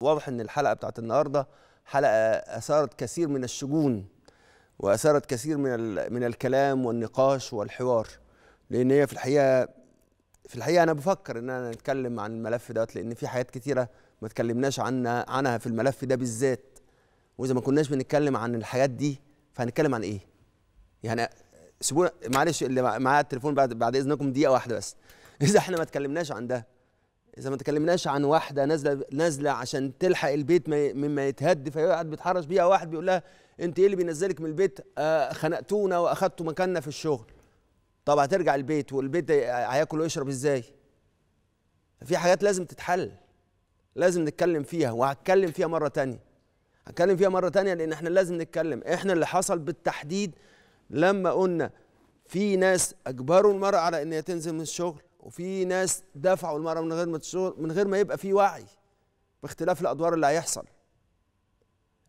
واضح ان الحلقه بتاعت النهارده حلقه اثارت كثير من الشجون واثارت كثير من من الكلام والنقاش والحوار لان هي في الحقيقه في الحقيقه انا بفكر ان انا نتكلم عن الملف دوت لان في حاجات كثيره ما اتكلمناش عنها عنها في الملف ده بالذات واذا ما كناش بنتكلم عن الحاجات دي فهنتكلم عن ايه؟ يعني سيبونا معلش اللي معايا التليفون بعد بعد اذنكم دقيقه واحده بس اذا احنا ما اتكلمناش عن ده اذا ما تكلمناش عن واحده نازله نازله عشان تلحق البيت مما يتهد فيقعد بيتحرش بيها واحد بيقول لها انت ايه اللي بينزلك من البيت آه، خنقتونا واخدتوا مكاننا في الشغل طب هترجع البيت والبيت هياكل ويشرب ازاي في حاجات لازم تتحل لازم نتكلم فيها وهتكلم فيها مره تانية هتكلم فيها مره تانية لان احنا لازم نتكلم احنا اللي حصل بالتحديد لما قلنا في ناس اجبروا المراه على ان هي تنزل من الشغل وفي ناس دفعوا المرأة من غير ما تشعر من غير ما يبقى في وعي باختلاف الأدوار اللي هيحصل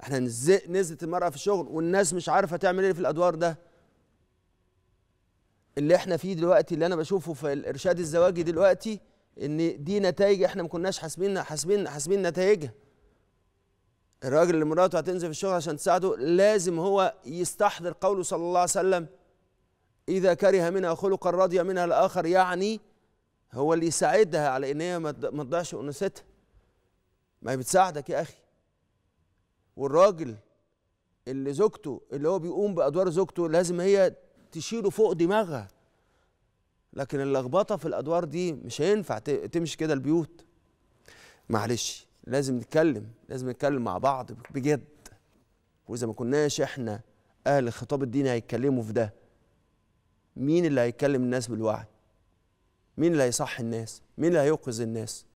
احنا نزلت المرأة في الشغل والناس مش عارفة تعمل ايه في الأدوار ده اللي احنا فيه دلوقتي اللي انا بشوفه في الارشاد الزواجي دلوقتي ان دي نتائج احنا ما كناش حاسبين حاسبين حاسبين نتائجها الراجل اللي مراته هتنزل في الشغل عشان تساعده لازم هو يستحضر قوله صلى الله عليه وسلم اذا كره منها خلقا رضي منها الاخر يعني هو اللي يساعدها على ان هي ما تضيعش انوثتها ما هي بتساعدك يا اخي والراجل اللي زوجته اللي هو بيقوم بادوار زوجته لازم هي تشيله فوق دماغها لكن اللخبطه في الادوار دي مش هينفع تمشي كده البيوت معلش لازم نتكلم لازم نتكلم مع بعض بجد واذا ما كناش احنا اهل الخطاب الديني هيتكلموا في ده مين اللي هيكلم الناس بالوعي مين اللي هيصحي الناس مين اللي هيوقظ الناس